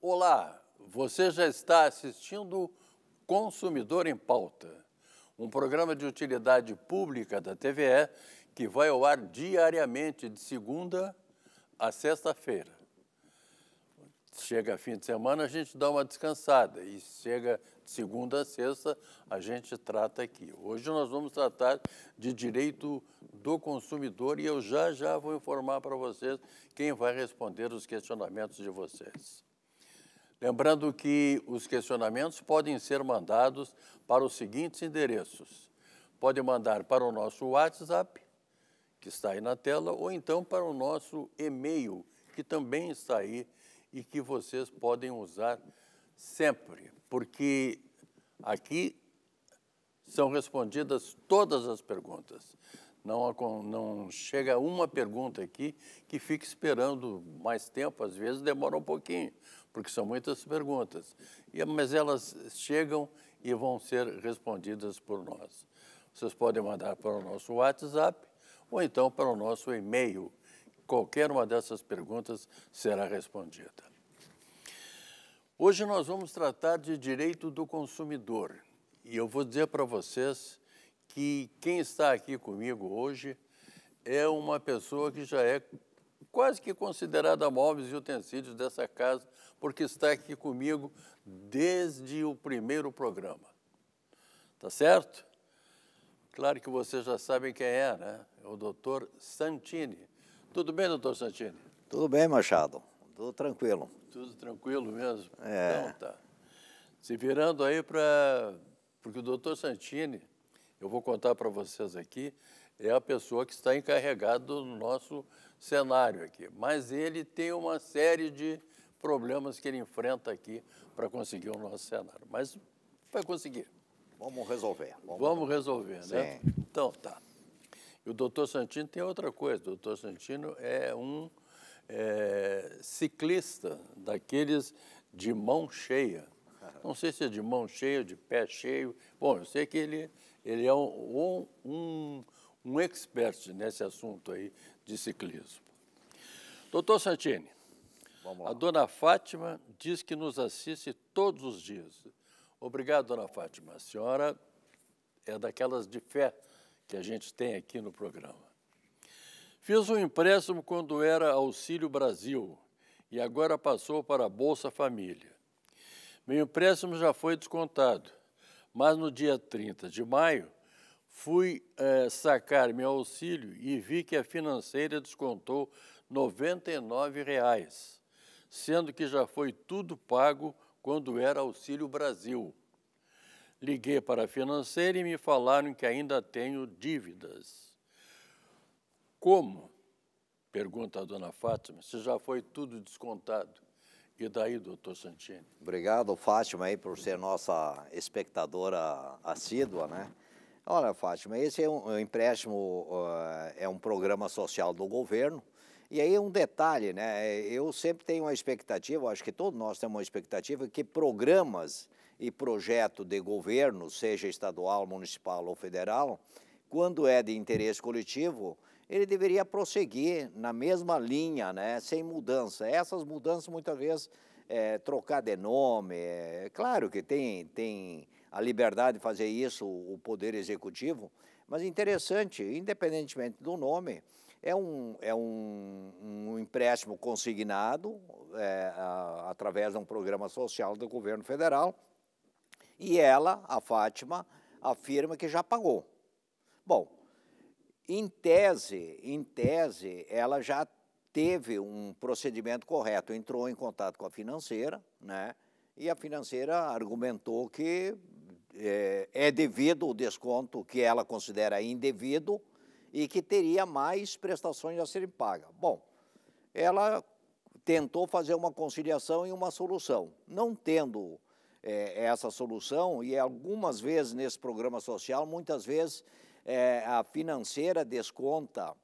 Olá, você já está assistindo Consumidor em Pauta, um programa de utilidade pública da TVE que vai ao ar diariamente de segunda a sexta-feira chega fim de semana, a gente dá uma descansada. E chega segunda a sexta, a gente trata aqui. Hoje nós vamos tratar de direito do consumidor e eu já já vou informar para vocês quem vai responder os questionamentos de vocês. Lembrando que os questionamentos podem ser mandados para os seguintes endereços. Pode mandar para o nosso WhatsApp, que está aí na tela, ou então para o nosso e-mail, que também está aí na e que vocês podem usar sempre, porque aqui são respondidas todas as perguntas. Não, não chega uma pergunta aqui que fique esperando mais tempo, às vezes demora um pouquinho, porque são muitas perguntas. E, mas elas chegam e vão ser respondidas por nós. Vocês podem mandar para o nosso WhatsApp ou então para o nosso e-mail, qualquer uma dessas perguntas será respondida. Hoje nós vamos tratar de direito do consumidor. E eu vou dizer para vocês que quem está aqui comigo hoje é uma pessoa que já é quase que considerada móveis e utensílios dessa casa, porque está aqui comigo desde o primeiro programa. Tá certo? Claro que vocês já sabem quem é, né? É o doutor Santini, tudo bem, doutor Santini? Tudo bem, Machado. Tudo tranquilo. Tudo tranquilo mesmo? É. Então tá. Se virando aí para... Porque o doutor Santini, eu vou contar para vocês aqui, é a pessoa que está encarregada do nosso cenário aqui. Mas ele tem uma série de problemas que ele enfrenta aqui para conseguir o nosso cenário. Mas vai conseguir. Vamos resolver. Vamos, Vamos resolver, né? Sim. Então tá. E o doutor Santino tem outra coisa. O doutor Santino é um é, ciclista daqueles de mão cheia. Não sei se é de mão cheia, de pé cheio. Bom, eu sei que ele, ele é um, um, um expert nesse assunto aí de ciclismo. Doutor Santini, a dona Fátima diz que nos assiste todos os dias. Obrigado, dona Fátima. A senhora é daquelas de fé que a gente tem aqui no programa. Fiz um empréstimo quando era Auxílio Brasil e agora passou para a Bolsa Família. Meu empréstimo já foi descontado, mas no dia 30 de maio fui é, sacar meu auxílio e vi que a financeira descontou R$ 99, sendo que já foi tudo pago quando era Auxílio Brasil. Liguei para a financeira e me falaram que ainda tenho dívidas. Como? Pergunta a dona Fátima, se já foi tudo descontado. E daí, doutor Santini? Obrigado, Fátima, aí, por ser nossa espectadora assídua, né? Olha, Fátima, esse é um é empréstimo, eh, é um programa social do governo, e aí um detalhe, né? Eu sempre tenho uma expectativa, acho que todos nós temos uma expectativa, que programas e projeto de governo, seja estadual, municipal ou federal, quando é de interesse coletivo, ele deveria prosseguir na mesma linha, né, sem mudança. Essas mudanças, muitas vezes, é, trocar de nome, é, é, claro que tem, tem a liberdade de fazer isso o Poder Executivo, mas interessante, independentemente do nome, é um, é um, um empréstimo consignado é, a, através de um programa social do governo federal e ela, a Fátima, afirma que já pagou. Bom, em tese, em tese, ela já teve um procedimento correto, entrou em contato com a financeira, né? E a financeira argumentou que é, é devido o desconto que ela considera indevido e que teria mais prestações a serem pagas. Bom, ela tentou fazer uma conciliação e uma solução, não tendo é, é, essa solução e algumas vezes nesse programa social, muitas vezes é, a financeira desconta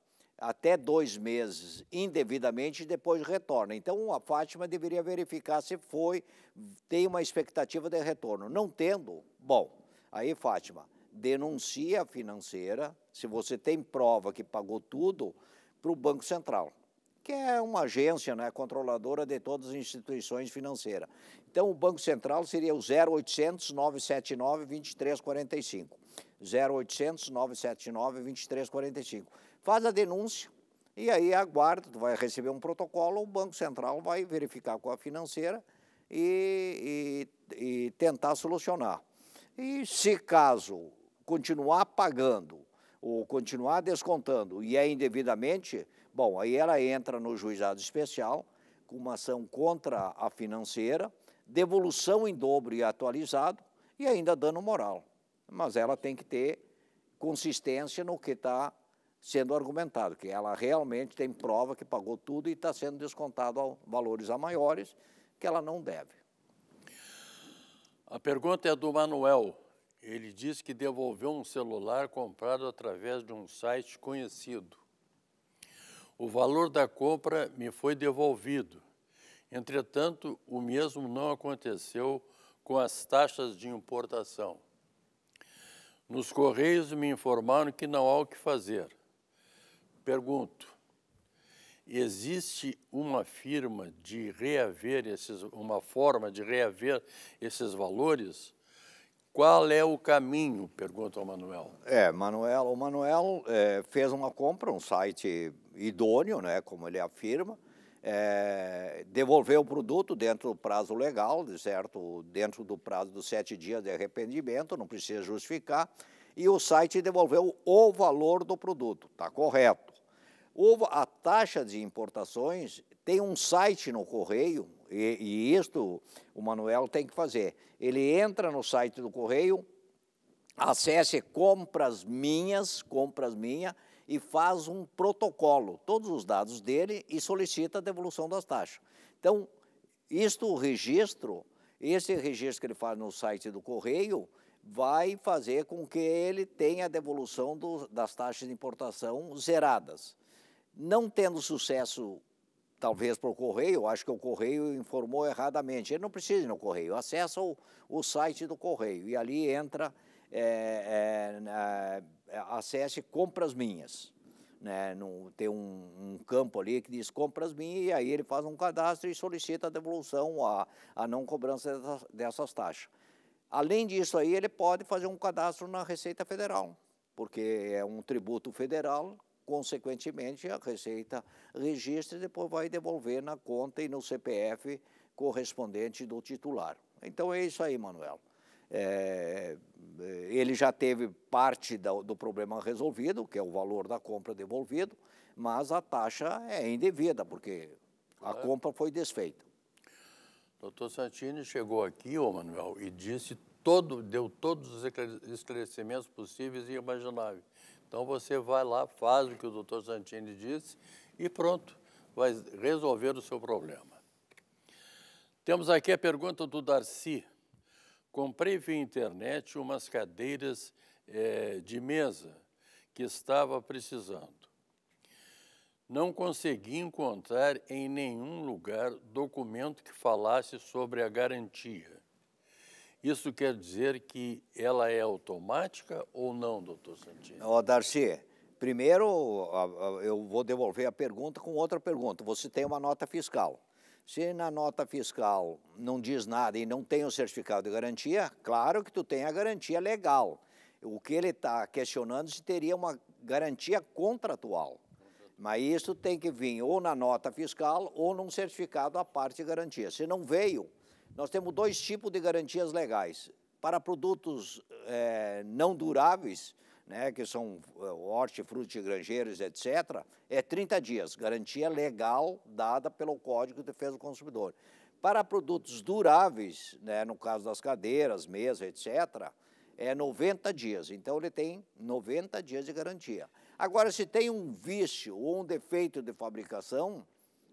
até dois meses indevidamente e depois retorna. Então a Fátima deveria verificar se foi, tem uma expectativa de retorno. Não tendo, bom, aí Fátima, denuncia a financeira, se você tem prova que pagou tudo, para o Banco Central que é uma agência né, controladora de todas as instituições financeiras. Então, o Banco Central seria o 0800 979 2345. 0800 979 2345. Faz a denúncia e aí aguarda, tu vai receber um protocolo, o Banco Central vai verificar com a financeira e, e, e tentar solucionar. E se caso continuar pagando ou continuar descontando e é indevidamente, Bom, aí ela entra no juizado especial com uma ação contra a financeira, devolução em dobro e atualizado e ainda dano moral. Mas ela tem que ter consistência no que está sendo argumentado, que ela realmente tem prova que pagou tudo e está sendo descontado a valores a maiores que ela não deve. A pergunta é do Manuel. Ele diz que devolveu um celular comprado através de um site conhecido. O valor da compra me foi devolvido. Entretanto, o mesmo não aconteceu com as taxas de importação. Nos Correios me informaram que não há o que fazer. Pergunto: existe uma firma de reaver esses, uma forma de reaver esses valores? Qual é o caminho? Pergunta ao Manuel. É, Manuel, o Manuel é, fez uma compra, um site idôneo, né, como ele afirma, é, devolveu o produto dentro do prazo legal, certo? Dentro do prazo dos sete dias de arrependimento, não precisa justificar, e o site devolveu o valor do produto, está correto. O, a taxa de importações tem um site no correio e, e isto o Manuel tem que fazer. Ele entra no site do Correio, acesse compras minhas, compras minha, e faz um protocolo, todos os dados dele e solicita a devolução das taxas. Então, isto o registro, esse registro que ele faz no site do Correio, vai fazer com que ele tenha a devolução do, das taxas de importação zeradas. Não tendo sucesso talvez por correio, acho que o correio informou erradamente. Ele não precisa ir no correio, acessa o, o site do correio e ali entra, é, é, é, acesse compras minhas. Né, no, tem um, um, campo ali que diz compras minhas, e aí ele faz um cadastro e solicita a devolução, a, a não cobrança dessas, dessas taxas. Além disso aí, ele pode fazer um cadastro na Receita Federal, porque é um tributo federal Consequentemente, a Receita registra e depois vai devolver na conta e no CPF correspondente do titular. Então é isso aí, Manuel. É, é ele já teve parte do, do, problema resolvido, que é o valor da compra devolvido, mas a taxa é indevida, porque a compra foi desfeita. Doutor Santini chegou aqui, ô Manuel, e disse todo, deu todos os esclarecimentos possíveis e imagináveis. Então você vai lá, faz o que o doutor Santini disse e pronto, vai resolver o seu problema. Temos aqui a pergunta do Darcy. Comprei via internet umas cadeiras é, de mesa que estava precisando. Não consegui encontrar em nenhum lugar documento que falasse sobre a garantia. Isso quer dizer que ela é automática ou não, doutor Santini? Ó, oh, Darcy, primeiro eu vou devolver a pergunta com outra pergunta. Você tem uma nota fiscal. Se na nota fiscal não diz nada e não tem o certificado de garantia, claro que tu tem a garantia legal. O que ele está questionando é se teria uma garantia contratual. Mas isso tem que vir ou na nota fiscal ou num certificado à parte de garantia. Se não veio, nós temos dois tipos de garantias legais. Para produtos é, não duráveis, né, que são eh, hortifruti, granjeiros, etc., é 30 dias, garantia legal dada pelo Código de Defesa do Consumidor. Para produtos duráveis, né, no caso das cadeiras, mesas, etc., é 90 dias. Então, ele tem 90 dias de garantia. Agora, se tem um vício ou um defeito de fabricação,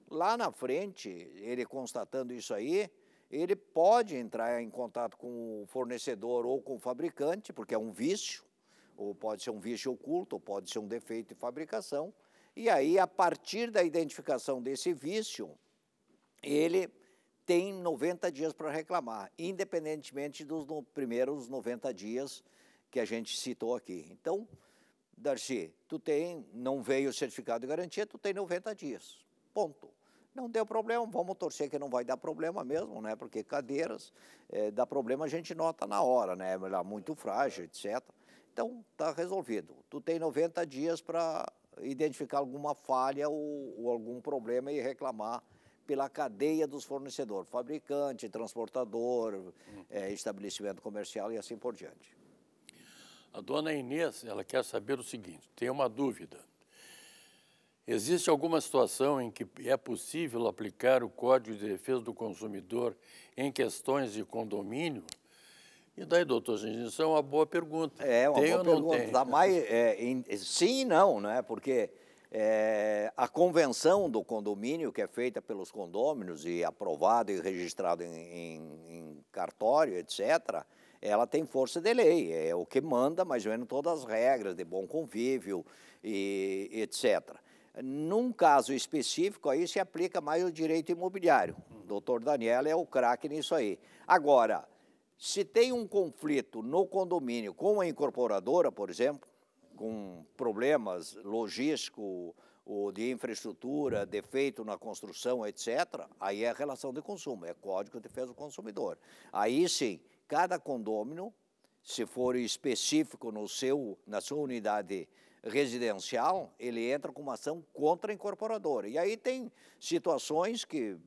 lá na frente, ele constatando isso aí, ele pode entrar em contato com o fornecedor ou com o fabricante, porque é um vício, ou pode ser um vício oculto, ou pode ser um defeito de fabricação. E aí, a partir da identificação desse vício, ele tem 90 dias para reclamar, independentemente dos no, primeiros 90 dias que a gente citou aqui. Então, Darcy, tu tem, não veio o certificado de garantia, tu tem 90 dias. Ponto. Não deu problema, vamos torcer que não vai dar problema mesmo, né? Porque cadeiras é, dá problema, a gente nota na hora, né? Ela é muito frágil, etc. Então, está resolvido. Tu tem 90 dias para identificar alguma falha ou, ou algum problema e reclamar pela cadeia dos fornecedores, fabricante, transportador, é, estabelecimento comercial e assim por diante. A dona Inês, ela quer saber o seguinte, tem uma dúvida. Existe alguma situação em que é possível aplicar o Código de Defesa do Consumidor em questões de condomínio? E daí, doutor Gengis, isso é uma boa pergunta. É uma tem boa pergunta. Dá mais, é, sim e não, né? porque é, a convenção do condomínio, que é feita pelos condôminos e aprovada e registrada em, em, em cartório, etc., ela tem força de lei, é o que manda mais ou menos todas as regras de bom convívio e etc. Num caso específico, aí se aplica mais o direito imobiliário. O doutor Daniel é o craque nisso aí. Agora, se tem um conflito no condomínio com a incorporadora, por exemplo, com problemas logísticos, ou de infraestrutura, defeito na construção, etc., aí é relação de consumo, é Código de Defesa do Consumidor. Aí sim, cada condômino, se for específico no seu, na sua unidade residencial, ele entra com uma ação contra a incorporadora. E aí tem situações que,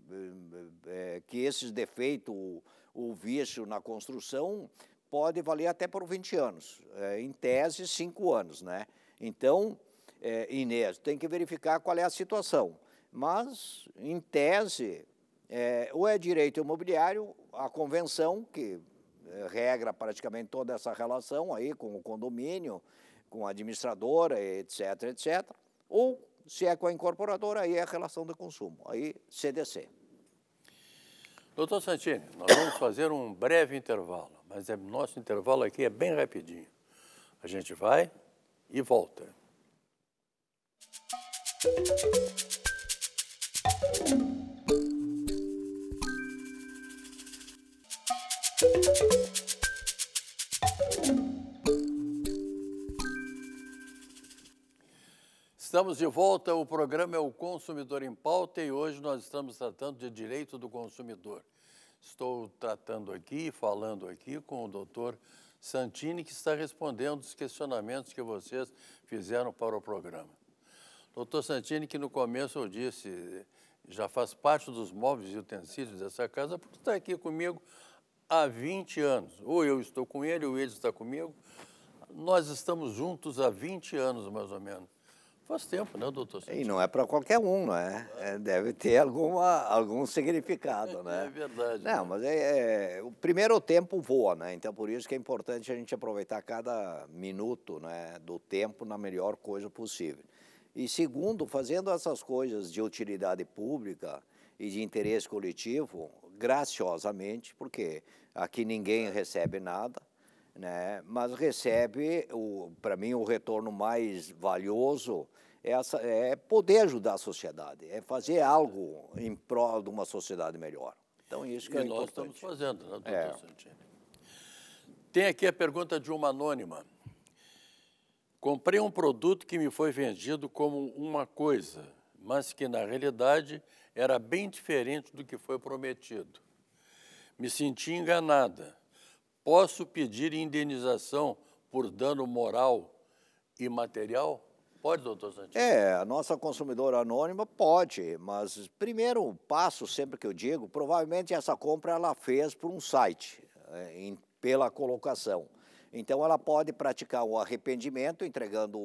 é, que esses defeitos, o, o vício na construção, pode valer até por 20 anos, é, em tese, 5 anos. Né? Então, é, Inês, tem que verificar qual é a situação. Mas, em tese, é, ou é direito imobiliário, a convenção, que regra praticamente toda essa relação aí com o condomínio, com a administradora, etc., etc., ou se é com a incorporadora, aí é a relação de consumo, aí CDC. Doutor Santini, nós vamos fazer um breve intervalo, mas é, nosso intervalo aqui é bem rapidinho. A gente vai e volta. Música Estamos de volta, o programa é o Consumidor em Pauta e hoje nós estamos tratando de direito do consumidor. Estou tratando aqui, falando aqui com o doutor Santini, que está respondendo os questionamentos que vocês fizeram para o programa. Doutor Santini, que no começo eu disse, já faz parte dos móveis e utensílios dessa casa, porque está aqui comigo há 20 anos. Ou eu estou com ele, ou ele está comigo. Nós estamos juntos há 20 anos, mais ou menos. Faz tempo, né, doutor? E não é para qualquer um, não é? é? Deve ter alguma, algum significado, né? É verdade. Não, né? mas é, é, o primeiro tempo voa, né? Então, por isso que é importante a gente aproveitar cada minuto né, do tempo na melhor coisa possível. E segundo, fazendo essas coisas de utilidade pública e de interesse coletivo, graciosamente, porque aqui ninguém recebe nada, né? mas recebe, para mim, o retorno mais valioso é essa, é poder ajudar a sociedade, é fazer algo em prol de uma sociedade melhor. Então, isso que é e é nós importante. estamos fazendo, né, doutor é. Santini? Tem aqui a pergunta de uma anônima. Comprei um produto que me foi vendido como uma coisa, mas que na realidade era bem diferente do que foi prometido. Me senti enganada. Posso pedir indenização por dano moral e material? Pode, doutor Santiago? É, a nossa consumidora anônima pode, mas primeiro passo, sempre que eu digo, provavelmente essa compra ela fez por um site, é, em, pela colocação. Então ela pode praticar o arrependimento, entregando,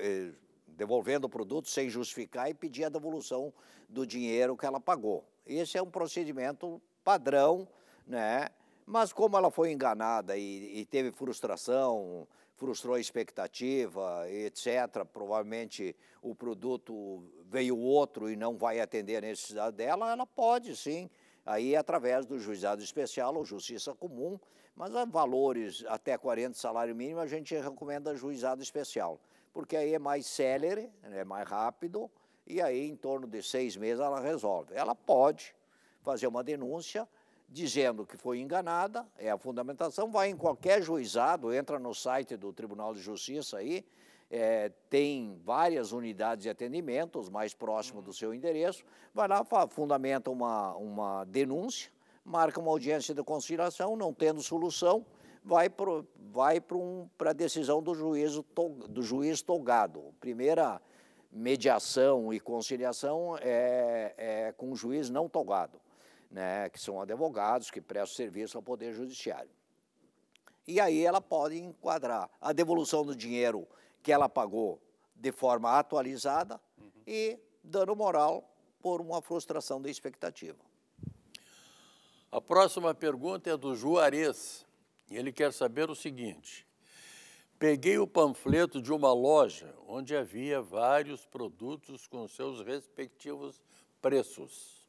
é, devolvendo o produto sem justificar e pedir a devolução do dinheiro que ela pagou. Esse é um procedimento padrão, né? Mas como ela foi enganada e, e teve frustração, frustrou a expectativa, etc., provavelmente o produto veio outro e não vai atender a necessidade dela, ela pode sim, aí através do juizado especial ou justiça comum, mas a valores até 40 salário mínimo a gente recomenda juizado especial, porque aí é mais célere, é mais rápido, e aí em torno de seis meses ela resolve. Ela pode fazer uma denúncia, dizendo que foi enganada, é a fundamentação, vai em qualquer juizado, entra no site do Tribunal de Justiça aí, é, tem várias unidades de atendimento, os mais próximos do hum. seu endereço, vai lá, fundamenta uma, uma denúncia, marca uma audiência de conciliação, não tendo solução, vai para vai um, a decisão do, juízo, do juiz togado. Primeira mediação e conciliação é, é com o juiz não togado né, que são advogados que prestam serviço ao Poder Judiciário. E aí ela pode enquadrar a devolução do dinheiro que ela pagou de forma atualizada uhum. e dano moral por uma frustração da expectativa. A próxima pergunta é do Juarez. ele quer saber o seguinte: peguei o panfleto de uma loja onde havia vários produtos com seus respectivos preços.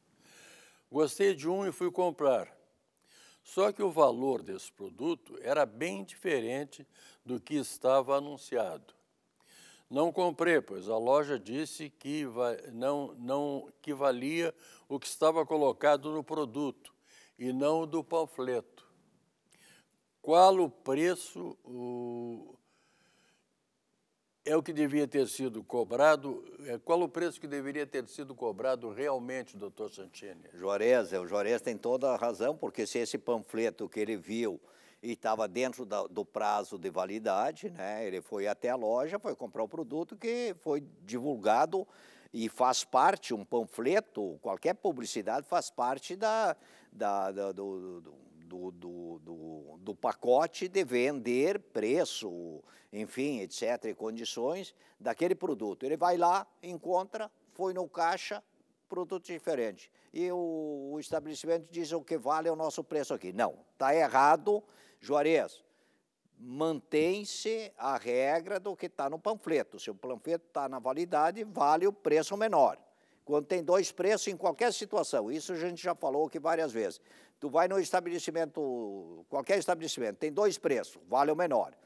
Gostei de um e fui comprar. Só que o valor desse produto era bem diferente do que estava anunciado. Não comprei, pois a loja disse que não, não que valia o que estava colocado no produto e não o do panfleto. Qual o preço o, é o que devia ter sido cobrado. É, qual o preço que deveria ter sido cobrado realmente, doutor Santini? Juarez, é, o Juarez tem toda a razão, porque se esse panfleto que ele viu e estava dentro da, do prazo de validade, né, ele foi até a loja, foi comprar o produto que foi divulgado e faz parte, um panfleto, qualquer publicidade faz parte da, da, do, do do, do, do, do pacote de vender preço, enfim, etc., e condições daquele produto. Ele vai lá, encontra, foi no caixa, produto diferente. E o, o estabelecimento diz o que vale é o nosso preço aqui. Não, está errado, Juarez. Mantém-se a regra do que está no panfleto. Se o panfleto está na validade, vale o preço menor quando tem dois preços em qualquer situação. Isso a gente já falou aqui várias vezes. Tu vai no estabelecimento, qualquer estabelecimento, tem dois preços, vale o menor.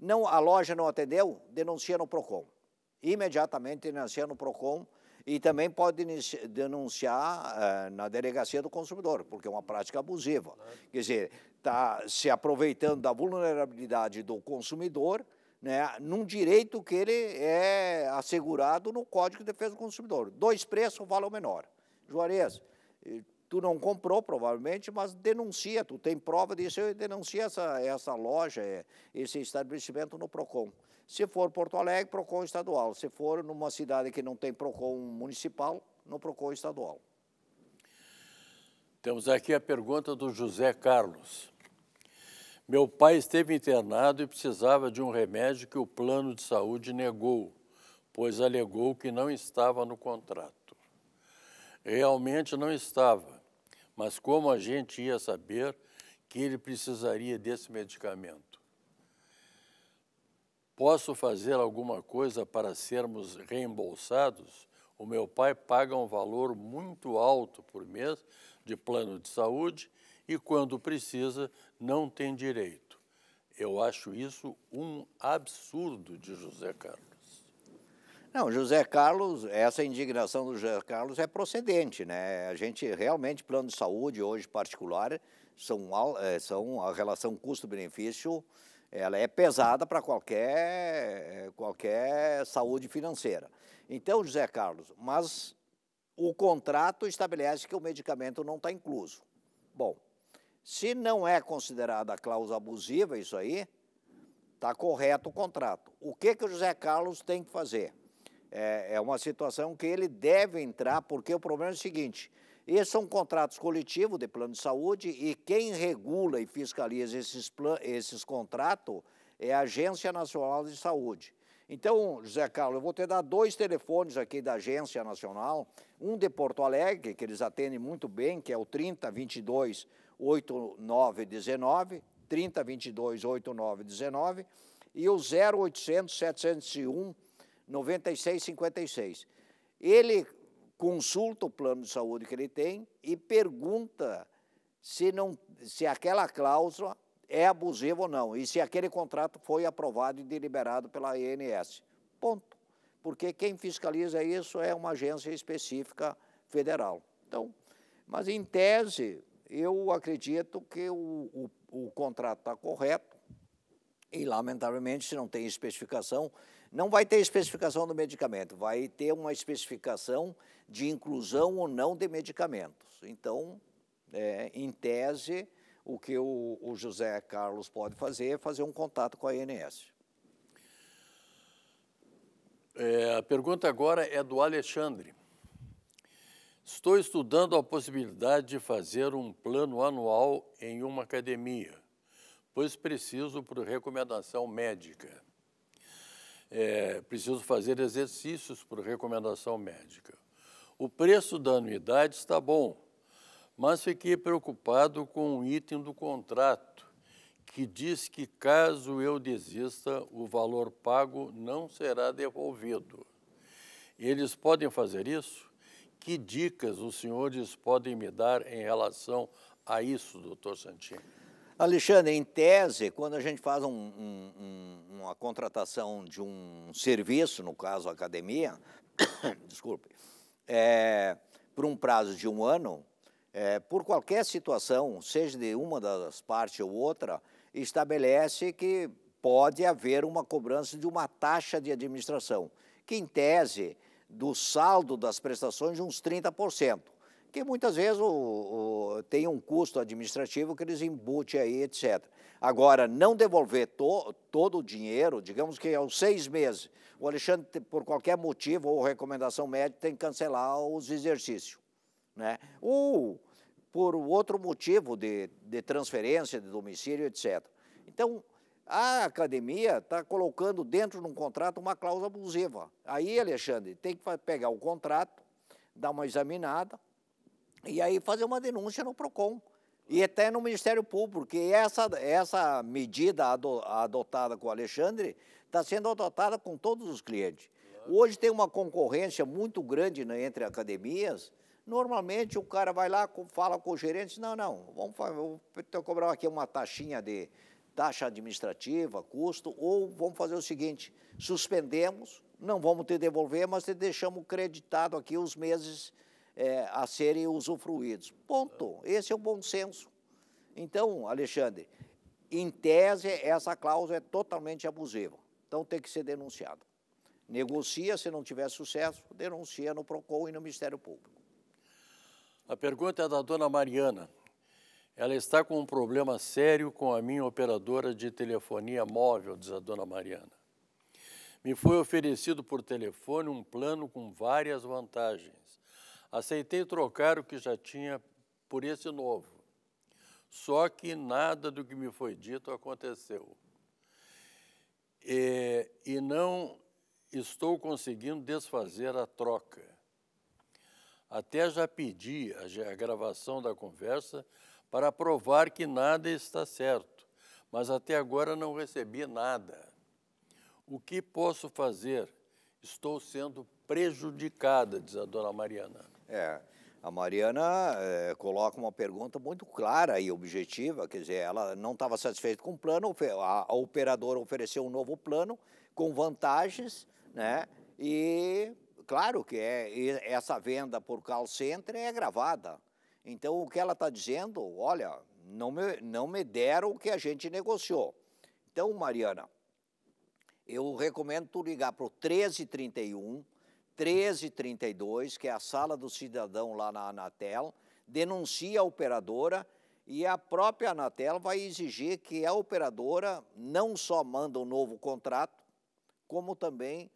Não, a loja não atendeu, denuncia no PROCON. Imediatamente denuncia no PROCON e também pode denunciar uh, na delegacia do consumidor, porque é uma prática abusiva. Quer dizer, está se aproveitando da vulnerabilidade do consumidor né, num direito que ele é assegurado no Código de Defesa do Consumidor. Dois preços, vale o menor. Juarez, eh, tu não comprou, provavelmente, mas denuncia, tu tem prova disso, eu denuncia essa, essa loja, é, esse estabelecimento no PROCON. Se for Porto Alegre, PROCON estadual. Se for numa cidade que não tem PROCON municipal, no PROCON estadual. Temos aqui a pergunta do José Carlos. Meu pai esteve internado e precisava de um remédio que o plano de saúde negou, pois alegou que não estava no contrato. Realmente não estava, mas como a gente ia saber que ele precisaria desse medicamento? Posso fazer alguma coisa para sermos reembolsados? O meu pai paga um valor muito alto por mês de plano de saúde e, quando precisa, não tem direito. Eu acho isso um absurdo de José Carlos. Não, José Carlos, essa indignação do José Carlos é procedente, né? A gente realmente, plano de saúde hoje particular, são, é, são a relação custo-benefício, ela é pesada para qualquer, é, qualquer saúde financeira. Então, José Carlos, mas o contrato estabelece que o medicamento não está incluso. Bom, se não é considerada cláusula abusiva isso aí, está correto o contrato. O que, que o José Carlos tem que fazer? é, é uma situação que ele deve entrar, porque o problema é o seguinte: esses são contratos coletivos de plano de saúde e quem regula e fiscaliza esses, esses contratos é a Agência Nacional de Saúde. Então, José Carlos, eu vou te dar dois telefones aqui da Agência Nacional, um de Porto Alegre, que eles atendem muito bem, que é o 3022 8919, 3022 8919, e o 0800 701 9656. Ele consulta o plano de saúde que ele tem e pergunta se, não, se aquela cláusula é abusiva ou não e se aquele contrato foi aprovado e deliberado pela INS. Ponto. Porque quem fiscaliza isso é uma agência específica federal. Então, mas em tese, eu acredito que o, o, o contrato está correto, e, lamentavelmente, se não tem especificação, não vai ter especificação do medicamento, vai ter uma especificação de inclusão ou não de medicamentos. Então, é, em tese, o que o, o, José Carlos pode fazer é fazer um contato com a INS. É, a pergunta agora é do Alexandre. Estou estudando a possibilidade de fazer um plano anual em uma academia pois preciso por recomendação médica. É, preciso fazer exercícios por recomendação médica. O preço da anuidade está bom, mas fiquei preocupado com um item do contrato que diz que caso eu desista, o valor pago não será devolvido. Eles podem fazer isso? Que dicas os senhores podem me dar em relação a isso, doutor Santini? Alexandre, em tese, quando a gente faz um, um, uma contratação de um serviço, no caso a academia, desculpe, é, por um prazo de um ano, é, por qualquer situação, seja de uma das partes ou outra, estabelece que pode haver uma cobrança de uma taxa de administração, que em tese do saldo das prestações de uns 30% porque muitas vezes o, o, tem um custo administrativo que eles embutem aí, etc. Agora, não devolver to, todo o dinheiro, digamos que aos seis meses, o Alexandre, por qualquer motivo ou recomendação médica, tem que cancelar os exercícios. Né? Ou por outro motivo de, de transferência de domicílio, etc. Então, a academia está colocando dentro de um contrato uma cláusula abusiva. Aí, Alexandre, tem que pegar o contrato, dar uma examinada, e aí fazer uma denúncia no PROCON e até no Ministério Público, porque essa, essa medida adotada com o Alexandre está sendo adotada com todos os clientes. Hoje tem uma concorrência muito grande né, entre academias. Normalmente o cara vai lá, fala com o gerente, não, não, vamos eu vou cobrar aqui uma taxinha de taxa administrativa, custo, ou vamos fazer o seguinte, suspendemos, não vamos te devolver, mas te deixamos creditado aqui os meses é, a serem usufruídos. Ponto. Esse é o bom senso. Então, Alexandre, em tese, essa cláusula é totalmente abusiva. Então, tem que ser denunciado. Negocia, se não tiver sucesso, denuncia no PROCON e no Ministério Público. A pergunta é da dona Mariana. Ela está com um problema sério com a minha operadora de telefonia móvel, diz a dona Mariana. Me foi oferecido por telefone um plano com várias vantagens Aceitei trocar o que já tinha por esse novo. Só que nada do que me foi dito aconteceu. E, é, e não estou conseguindo desfazer a troca. Até já pedi a, a gravação da conversa para provar que nada está certo, mas até agora não recebi nada. O que posso fazer? Estou sendo prejudicada, diz a dona Mariana. É. A Mariana é, coloca uma pergunta muito clara e objetiva, quer dizer, ela não estava satisfeita com o plano, a, a, operadora ofereceu um novo plano com vantagens, né? E claro que é, essa venda por call center é gravada. Então o que ela está dizendo, olha, não me, não me deram o que a gente negociou. Então, Mariana, eu recomendo tu ligar para o 1331 1332, que é a sala do cidadão lá na Anatel, denuncia a operadora e a própria Anatel vai exigir que a operadora não só manda um novo contrato, como também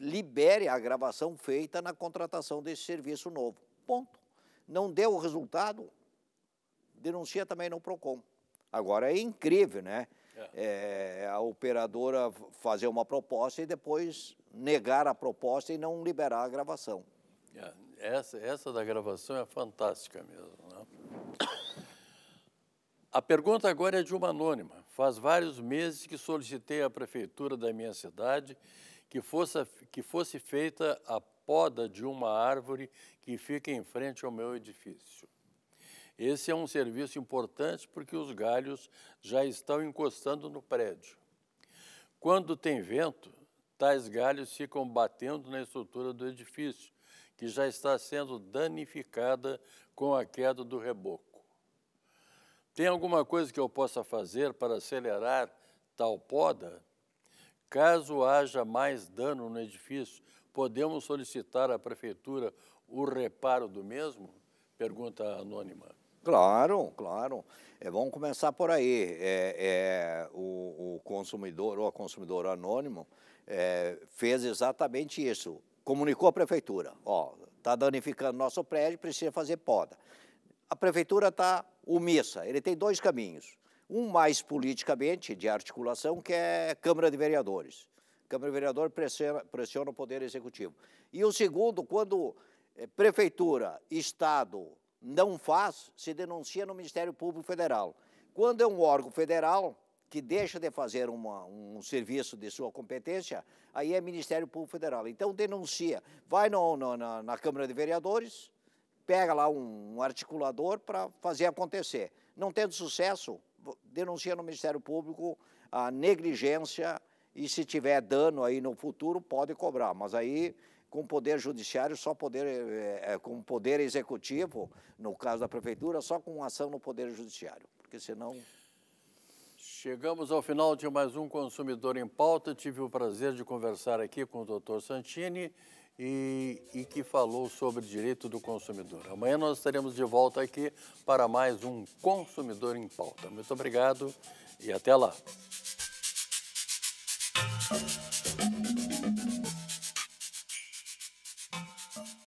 libere a gravação feita na contratação desse serviço novo. Ponto. Não deu resultado, denuncia também no PROCON. Agora é incrível, né? É. é, a operadora fazer uma proposta e depois negar a proposta e não liberar a gravação. É, essa, essa da gravação é fantástica mesmo. Né? A pergunta agora é de uma anônima. Faz vários meses que solicitei à prefeitura da minha cidade que fosse, que fosse feita a poda de uma árvore que fica em frente ao meu edifício. Esse é um serviço importante porque os galhos já estão encostando no prédio. Quando tem vento, tais galhos ficam batendo na estrutura do edifício, que já está sendo danificada com a queda do reboco. Tem alguma coisa que eu possa fazer para acelerar tal poda? Caso haja mais dano no edifício, podemos solicitar à prefeitura o reparo do mesmo? Pergunta anônima. Claro, claro. É, vamos começar por aí. É, é, o, o, consumidor ou a consumidora anônimo é, fez exatamente isso. Comunicou à prefeitura, ó, está danificando nosso prédio, precisa fazer poda. A prefeitura está omissa, ele tem dois caminhos. Um mais politicamente, de articulação, que é Câmara de Vereadores. Câmara de Vereadores pressiona, pressiona o Poder Executivo. E o segundo, quando é, Prefeitura, Estado, não faz, se denuncia no Ministério Público Federal. Quando é um órgão federal que deixa de fazer uma, um serviço de sua competência, aí é Ministério Público Federal. Então, denuncia. Vai no, no, na, na, Câmara de Vereadores, pega lá um, um articulador para fazer acontecer. Não tendo sucesso, denuncia no Ministério Público a negligência e se tiver dano aí no futuro, pode cobrar. Mas aí com poder judiciário, só poder, é, com poder executivo, no caso da prefeitura, só com ação no poder judiciário, porque senão... Chegamos ao final de mais um Consumidor em Pauta. Tive o prazer de conversar aqui com o doutor Santini e, e, que falou sobre direito do consumidor. Amanhã nós estaremos de volta aqui para mais um Consumidor em Pauta. Muito obrigado e até lá.